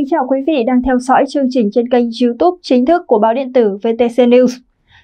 kính chào quý vị đang theo dõi chương trình trên kênh YouTube chính thức của báo điện tử VTC News.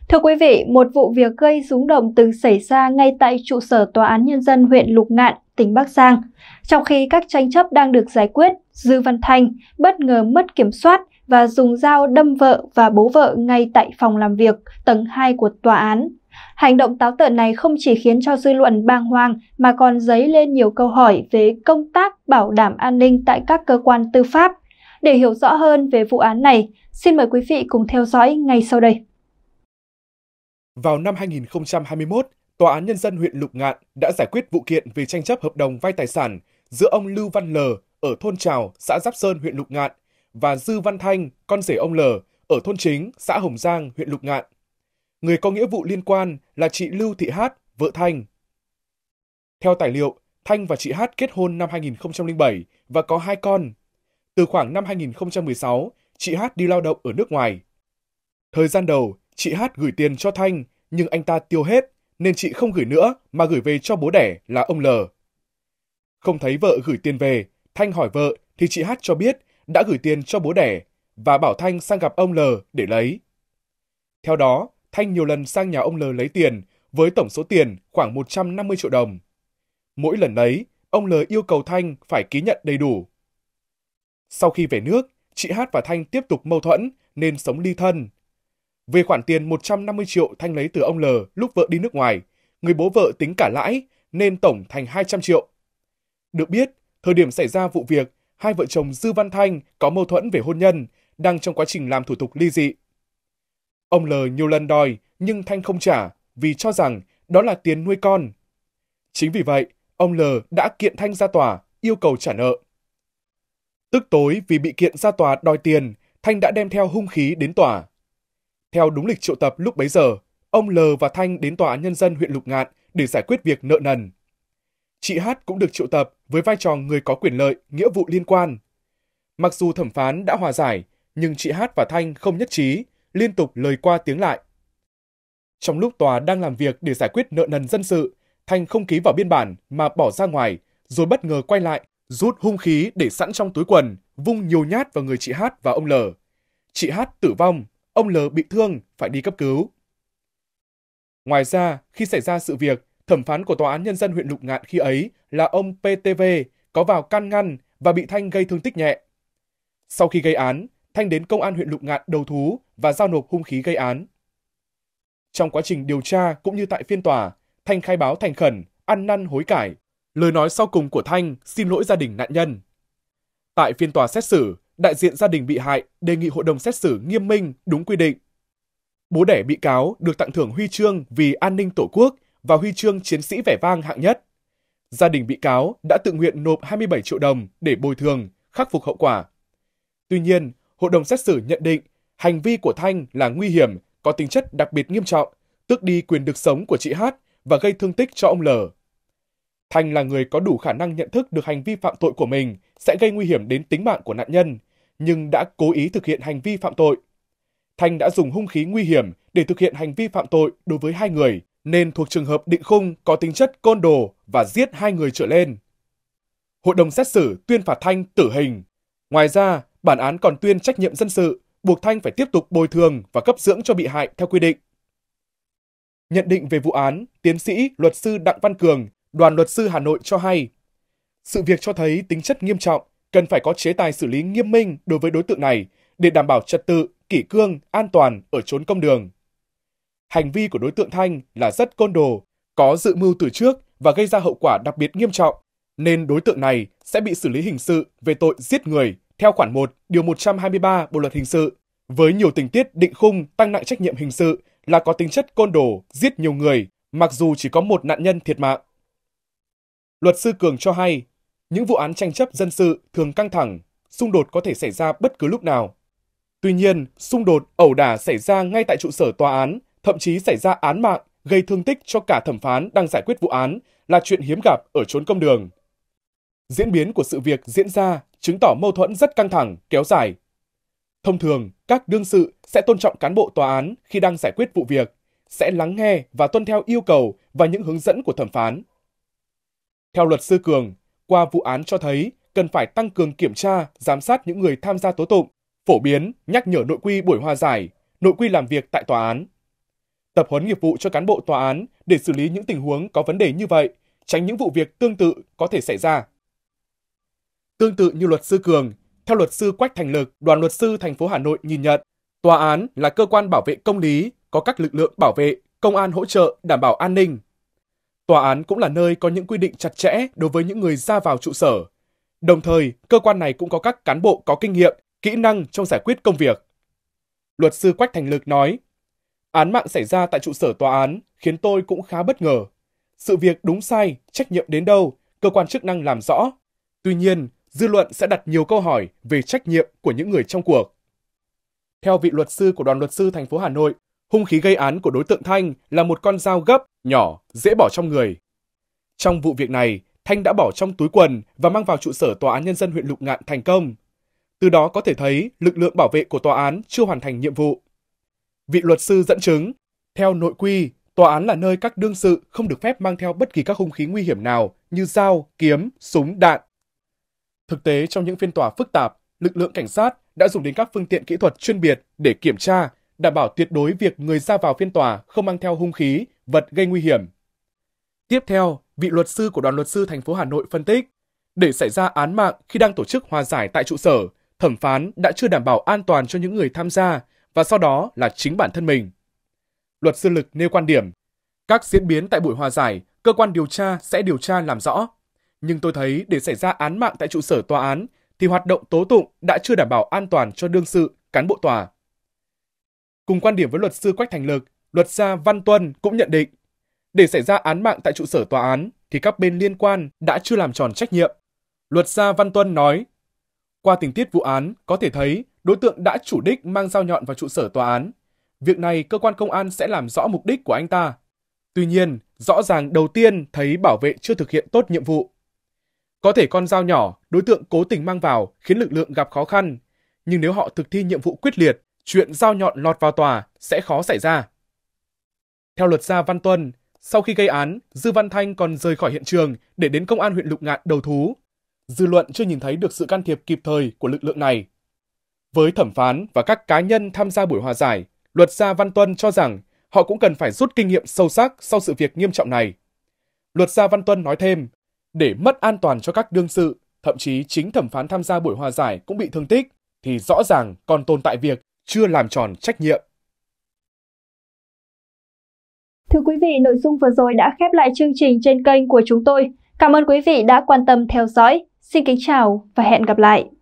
Thưa quý vị, một vụ việc gây rúng động từng xảy ra ngay tại trụ sở Tòa án Nhân dân huyện Lục Ngạn, tỉnh Bắc Giang. Trong khi các tranh chấp đang được giải quyết, Dư Văn Thanh bất ngờ mất kiểm soát và dùng dao đâm vợ và bố vợ ngay tại phòng làm việc tầng 2 của tòa án. Hành động táo tợn này không chỉ khiến cho dư luận bàng hoàng mà còn dấy lên nhiều câu hỏi về công tác bảo đảm an ninh tại các cơ quan tư pháp – để hiểu rõ hơn về vụ án này, xin mời quý vị cùng theo dõi ngay sau đây. Vào năm 2021, Tòa án Nhân dân huyện Lục Ngạn đã giải quyết vụ kiện về tranh chấp hợp đồng vay tài sản giữa ông Lưu Văn L ở thôn Trào, xã Giáp Sơn, huyện Lục Ngạn và Dư Văn Thanh, con rể ông L ở thôn Chính, xã Hồng Giang, huyện Lục Ngạn. Người có nghĩa vụ liên quan là chị Lưu Thị Hát, vợ Thanh. Theo tài liệu, Thanh và chị Hát kết hôn năm 2007 và có hai con từ khoảng năm 2016, chị Hát đi lao động ở nước ngoài. Thời gian đầu, chị Hát gửi tiền cho Thanh, nhưng anh ta tiêu hết, nên chị không gửi nữa mà gửi về cho bố đẻ là ông L. Không thấy vợ gửi tiền về, Thanh hỏi vợ thì chị Hát cho biết đã gửi tiền cho bố đẻ và bảo Thanh sang gặp ông L để lấy. Theo đó, Thanh nhiều lần sang nhà ông L lấy tiền với tổng số tiền khoảng 150 triệu đồng. Mỗi lần lấy, ông L yêu cầu Thanh phải ký nhận đầy đủ sau khi về nước, chị Hát và Thanh tiếp tục mâu thuẫn nên sống ly thân. Về khoản tiền 150 triệu Thanh lấy từ ông L lúc vợ đi nước ngoài, người bố vợ tính cả lãi nên tổng thành 200 triệu. Được biết, thời điểm xảy ra vụ việc, hai vợ chồng Dư Văn Thanh có mâu thuẫn về hôn nhân, đang trong quá trình làm thủ tục ly dị. Ông L nhiều lần đòi nhưng Thanh không trả vì cho rằng đó là tiền nuôi con. Chính vì vậy, ông L đã kiện Thanh ra tòa yêu cầu trả nợ. Tức tối vì bị kiện ra tòa đòi tiền, Thanh đã đem theo hung khí đến tòa. Theo đúng lịch triệu tập lúc bấy giờ, ông L và Thanh đến tòa nhân dân huyện Lục Ngạn để giải quyết việc nợ nần. Chị Hát cũng được triệu tập với vai trò người có quyền lợi, nghĩa vụ liên quan. Mặc dù thẩm phán đã hòa giải, nhưng chị Hát và Thanh không nhất trí, liên tục lời qua tiếng lại. Trong lúc tòa đang làm việc để giải quyết nợ nần dân sự, Thanh không ký vào biên bản mà bỏ ra ngoài, rồi bất ngờ quay lại rút hung khí để sẵn trong túi quần, vung nhiều nhát vào người chị Hát và ông L. Chị Hát tử vong, ông L bị thương, phải đi cấp cứu. Ngoài ra, khi xảy ra sự việc, thẩm phán của Tòa án Nhân dân huyện Lục Ngạn khi ấy là ông PTV có vào can ngăn và bị Thanh gây thương tích nhẹ. Sau khi gây án, Thanh đến công an huyện Lục Ngạn đầu thú và giao nộp hung khí gây án. Trong quá trình điều tra cũng như tại phiên tòa, Thanh khai báo thành khẩn, ăn năn hối cải Lời nói sau cùng của Thanh xin lỗi gia đình nạn nhân. Tại phiên tòa xét xử, đại diện gia đình bị hại đề nghị hội đồng xét xử nghiêm minh đúng quy định. Bố đẻ bị cáo được tặng thưởng huy chương vì an ninh tổ quốc và huy chương chiến sĩ vẻ vang hạng nhất. Gia đình bị cáo đã tự nguyện nộp 27 triệu đồng để bồi thường, khắc phục hậu quả. Tuy nhiên, hội đồng xét xử nhận định hành vi của Thanh là nguy hiểm, có tính chất đặc biệt nghiêm trọng, tước đi quyền được sống của chị Hát và gây thương tích cho ông L. Thanh là người có đủ khả năng nhận thức được hành vi phạm tội của mình sẽ gây nguy hiểm đến tính mạng của nạn nhân, nhưng đã cố ý thực hiện hành vi phạm tội. Thanh đã dùng hung khí nguy hiểm để thực hiện hành vi phạm tội đối với hai người, nên thuộc trường hợp định khung có tính chất côn đồ và giết hai người trở lên. Hội đồng xét xử tuyên phạt Thanh tử hình. Ngoài ra, bản án còn tuyên trách nhiệm dân sự, buộc Thanh phải tiếp tục bồi thường và cấp dưỡng cho bị hại theo quy định. Nhận định về vụ án, tiến sĩ luật sư Đặng Văn Cường, đoàn luật sư Hà Nội cho hay. Sự việc cho thấy tính chất nghiêm trọng, cần phải có chế tài xử lý nghiêm minh đối với đối tượng này để đảm bảo trật tự, kỷ cương, an toàn ở chốn công đường. Hành vi của đối tượng Thanh là rất côn đồ, có dự mưu từ trước và gây ra hậu quả đặc biệt nghiêm trọng, nên đối tượng này sẽ bị xử lý hình sự về tội giết người theo khoản 1, điều 123 Bộ luật hình sự, với nhiều tình tiết định khung tăng nặng trách nhiệm hình sự là có tính chất côn đồ, giết nhiều người, mặc dù chỉ có một nạn nhân thiệt mạng. Luật sư Cường cho hay, những vụ án tranh chấp dân sự thường căng thẳng, xung đột có thể xảy ra bất cứ lúc nào. Tuy nhiên, xung đột ẩu đả xảy ra ngay tại trụ sở tòa án, thậm chí xảy ra án mạng, gây thương tích cho cả thẩm phán đang giải quyết vụ án là chuyện hiếm gặp ở chốn công đường. Diễn biến của sự việc diễn ra chứng tỏ mâu thuẫn rất căng thẳng, kéo dài. Thông thường, các đương sự sẽ tôn trọng cán bộ tòa án khi đang giải quyết vụ việc, sẽ lắng nghe và tuân theo yêu cầu và những hướng dẫn của thẩm phán. Theo luật sư Cường, qua vụ án cho thấy cần phải tăng cường kiểm tra, giám sát những người tham gia tố tụng, phổ biến, nhắc nhở nội quy buổi hòa giải, nội quy làm việc tại tòa án. Tập huấn nghiệp vụ cho cán bộ tòa án để xử lý những tình huống có vấn đề như vậy, tránh những vụ việc tương tự có thể xảy ra. Tương tự như luật sư Cường, theo luật sư Quách Thành Lực, đoàn luật sư thành phố Hà Nội nhìn nhận, tòa án là cơ quan bảo vệ công lý, có các lực lượng bảo vệ, công an hỗ trợ đảm bảo an ninh, Tòa án cũng là nơi có những quy định chặt chẽ đối với những người ra vào trụ sở. Đồng thời, cơ quan này cũng có các cán bộ có kinh nghiệm, kỹ năng trong giải quyết công việc. Luật sư Quách Thành Lực nói, án mạng xảy ra tại trụ sở tòa án khiến tôi cũng khá bất ngờ. Sự việc đúng sai, trách nhiệm đến đâu, cơ quan chức năng làm rõ. Tuy nhiên, dư luận sẽ đặt nhiều câu hỏi về trách nhiệm của những người trong cuộc. Theo vị luật sư của đoàn luật sư thành phố Hà Nội, hung khí gây án của đối tượng Thanh là một con dao gấp, nhỏ, dễ bỏ trong người. Trong vụ việc này, Thanh đã bỏ trong túi quần và mang vào trụ sở Tòa án Nhân dân huyện Lục Ngạn thành công. Từ đó có thể thấy lực lượng bảo vệ của tòa án chưa hoàn thành nhiệm vụ. Vị luật sư dẫn chứng, theo nội quy, tòa án là nơi các đương sự không được phép mang theo bất kỳ các hung khí nguy hiểm nào như dao, kiếm, súng, đạn. Thực tế trong những phiên tòa phức tạp, lực lượng cảnh sát đã dùng đến các phương tiện kỹ thuật chuyên biệt để kiểm tra, đảm bảo tuyệt đối việc người ra vào phiên tòa không mang theo hung khí, vật gây nguy hiểm. Tiếp theo, vị luật sư của đoàn luật sư thành phố Hà Nội phân tích, để xảy ra án mạng khi đang tổ chức hòa giải tại trụ sở, thẩm phán đã chưa đảm bảo an toàn cho những người tham gia và sau đó là chính bản thân mình. Luật sư Lực nêu quan điểm, các diễn biến tại buổi hòa giải, cơ quan điều tra sẽ điều tra làm rõ. Nhưng tôi thấy để xảy ra án mạng tại trụ sở tòa án thì hoạt động tố tụng đã chưa đảm bảo an toàn cho đương sự, cán bộ tòa. Cùng quan điểm với luật sư Quách Thành Lực, luật gia Văn Tuân cũng nhận định, để xảy ra án mạng tại trụ sở tòa án thì các bên liên quan đã chưa làm tròn trách nhiệm. Luật gia Văn Tuân nói, qua tình tiết vụ án có thể thấy đối tượng đã chủ đích mang dao nhọn vào trụ sở tòa án. Việc này cơ quan công an sẽ làm rõ mục đích của anh ta. Tuy nhiên, rõ ràng đầu tiên thấy bảo vệ chưa thực hiện tốt nhiệm vụ. Có thể con dao nhỏ đối tượng cố tình mang vào khiến lực lượng gặp khó khăn, nhưng nếu họ thực thi nhiệm vụ quyết liệt chuyện dao nhọn lọt vào tòa sẽ khó xảy ra. Theo luật gia Văn Tuân, sau khi gây án, Dư Văn Thanh còn rời khỏi hiện trường để đến công an huyện Lục Ngạn đầu thú. Dư luận chưa nhìn thấy được sự can thiệp kịp thời của lực lượng này. Với thẩm phán và các cá nhân tham gia buổi hòa giải, luật gia Văn Tuân cho rằng họ cũng cần phải rút kinh nghiệm sâu sắc sau sự việc nghiêm trọng này. Luật gia Văn Tuân nói thêm, để mất an toàn cho các đương sự, thậm chí chính thẩm phán tham gia buổi hòa giải cũng bị thương tích, thì rõ ràng còn tồn tại việc chưa làm tròn trách nhiệm. Thưa quý vị, nội dung vừa rồi đã khép lại chương trình trên kênh của chúng tôi. Cảm ơn quý vị đã quan tâm theo dõi. Xin kính chào và hẹn gặp lại.